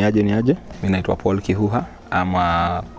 ni aje ni aje? Mi naitwa Paul Kihuha, ama protisa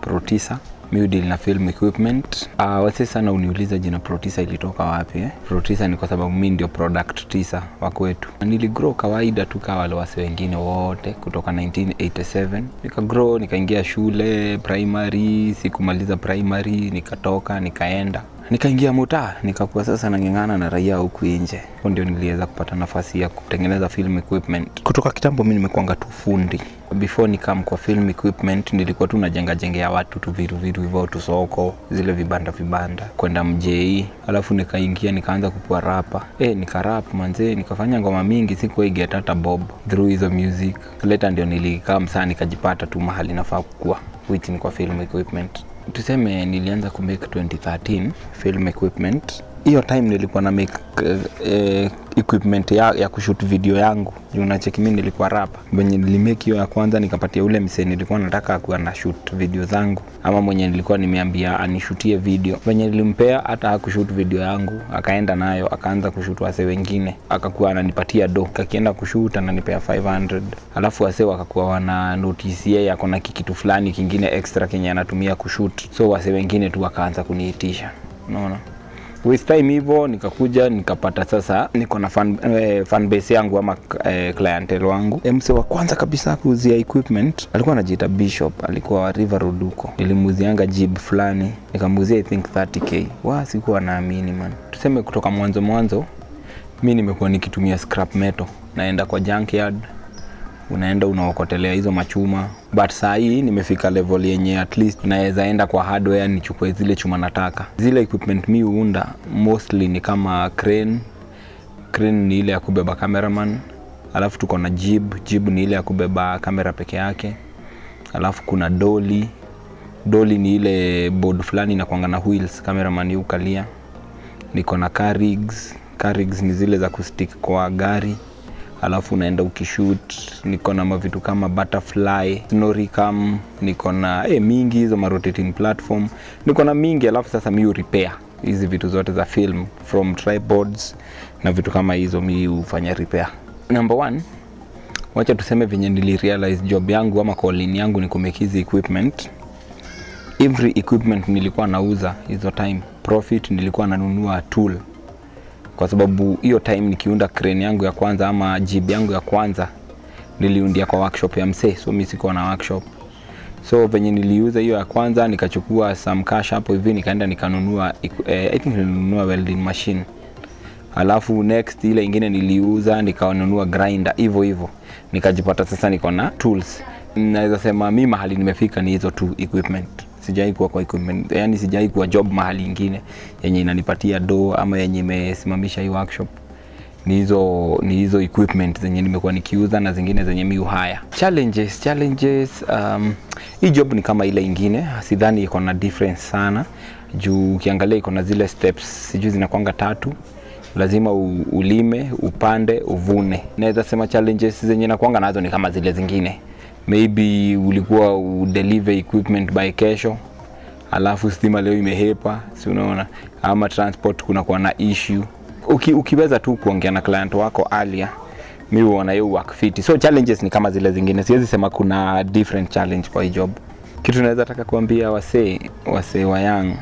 producer Mudil na film equipment. Uh, wase sana uniuliza jina Protisa ilitoka wapi eh? Protisa ni kwa sababu mi ndio product tisa wa kwetu. Niligrow kawaida tu kaa wale wase wengine wote kutoka 1987. Nikagrow, nikaingia shule primary, sikumaliza primary, nikatoka, nikaenda Nikaingia mutaa, nikakuwa sasa nang'ing'ana na raia huku nje. Ndio niliweza kupata nafasi ya kutengeneza film equipment. Kutoka kitambo mimi nimekuanga tu fundi. Before nikam kwa film equipment, nilikuwa tu najenga jengea watu tu vitu vitu hivyo tu soko, zile vibanda vibanda, kwenda mjei. Alafu nikaingia nikaanza kupua rapa. Eh, nikarap manze, nikafanya ngoma mingi, sikuwa get hata bob through hizo music. leta ndio nilikam sana nikajipata tu mahali nafaa kukua, which ni kwa film equipment tuseme nilianza kumake 2013 film equipment hiyo time nilikuwa na make eh, equipment ya, ya kushoot video yangu juu nacheki mimi nilikuwa rapa mwenye nilimake hiyo ya kwanza nikapatia ule msee nilikuwa nataka akuwa na shoot video zangu ama mwenye nilikuwa nimeambia anishutie video venye nilimpea hata hakushoot video yangu akaenda nayo akaanza kushoot wase wengine akakuwa ananipatia do akienda kushoot ananipea 500 alafu wase wakakuwa wana notice yeye na kikitu fulani kingine extra kenye anatumia kushoot so wase wengine tu wakaanza kuniitisha unaona no with time hivyo nikakuja nikapata sasa niko na fan, eh, fan base yangu ama eh, clientele wangu. Eh, mse wa kwanza kabisa kuuzia equipment alikuwa anajiita Bishop, alikuwa wa River Road huko. Nilimuuzianga jib fulani nikamuuzia I think 30k. Wa sikuwa naamini man, tuseme kutoka mwanzo mwanzo mi nimekuwa nikitumia scrap metal, naenda kwa junkyard unaenda unaokotelea hizo machuma, but saa hii nimefika level yenye at least naweza enda kwa hardware nichukue zile chuma nataka. Zile equipment mi huunda mostly ni kama crane. Crane ni ile ya kubeba cameraman, alafu tuko na jib. Jib ni ile ya kubeba kamera peke yake, alafu kuna doli. Doli ni ile board fulani inakuanga na wheels, cameraman yukalia. Niko na car rigs. Car rigs ni zile za kustick kwa gari alafu unaenda ukishoot. Niko na mavitu kama Butterfly, Snoricam, niko na eh, mingi hizo marotating platform, niko na mingi, alafu sasa mi urepair hizi vitu zote za film from tripods na vitu kama hizo, mi hufanya repair. Number one, wacha tuseme venye nilirealize job yangu ama calling yangu ni kumekizi equipment every equipment nilikuwa nauza hizo time profit nilikuwa nanunua tool kwa sababu hiyo time nikiunda crane yangu ya kwanza ama jib yangu ya kwanza niliundia kwa workshop ya msee, so mimi sikuwa na workshop. So venye niliuza hiyo ya kwanza, nikachukua some cash hapo hivi, nikaenda nikanunua eh, I think nilinunua welding machine alafu next ile ingine niliuza nikanunua grinder hivyo hivyo, nikajipata sasa niko na tools. Naweza sema mi mahali nimefika ni hizo tu equipment sijai kuwa kwa equipment, yani sijai kuwa job mahali ingine yenye inanipatia do ama yenye imesimamisha hii workshop ni hizo ni hizo equipment zenye nimekuwa nikiuza na zingine zenye mi uhaya. Challenges, challenges um, hii job ni kama ile ingine, sidhani iko na difference sana juu ukiangalia iko na zile steps, sijui zinakwanga tatu lazima u, ulime, upande, uvune. Naweza sema challenges zenye nakwanga nazo ni kama zile zingine maybe ulikuwa udeliver equipment by kesho, alafu stima leo imehepa, si unaona, ama transport kunakuwa na issue. Uki, ukiweza tu kuongea na client wako earlier mimi huona hiyo work fit. So challenges ni kama zile zingine, siwezi sema kuna different challenge kwa hii job. Kitu naweza taka kuambia wasee wasee wa young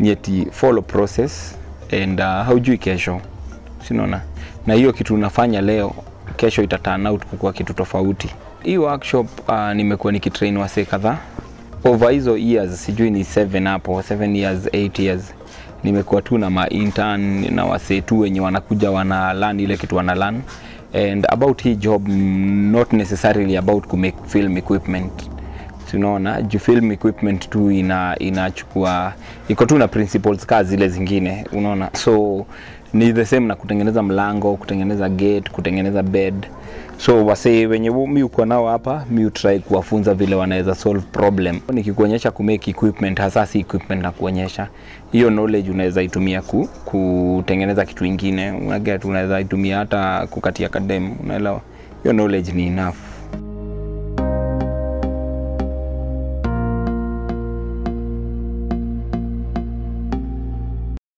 nyeti, follow process and uh, haujui kesho, si unaona, na hiyo kitu unafanya leo, kesho itaturn out kukua kitu tofauti. Hii workshop uh, nimekuwa nikitrain wasee kadhaa over hizo years, sijui ni 7 hapo 7 years 8 years nimekuwa tu na ma intern na wasee tu wenye wanakuja wana learn ile kitu wana learn and about hii job not necessarily about ku make film equipment tunaona juu film equipment tu ina inachukua iko tu na principles kaa zile zingine unaona so ni the same na kutengeneza mlango, kutengeneza gate, kutengeneza bed. So wasee wenye mi uko nao hapa, mi utry kuwafunza vile wanaweza solve problem. Nikikuonyesha kumake equipment, hasa si equipment na kuonyesha hiyo knowledge, unaweza itumia ku, kutengeneza kitu ingine, unaget, unaweza itumia hata kukatia kadem, unaelewa? Hiyo knowledge ni enough.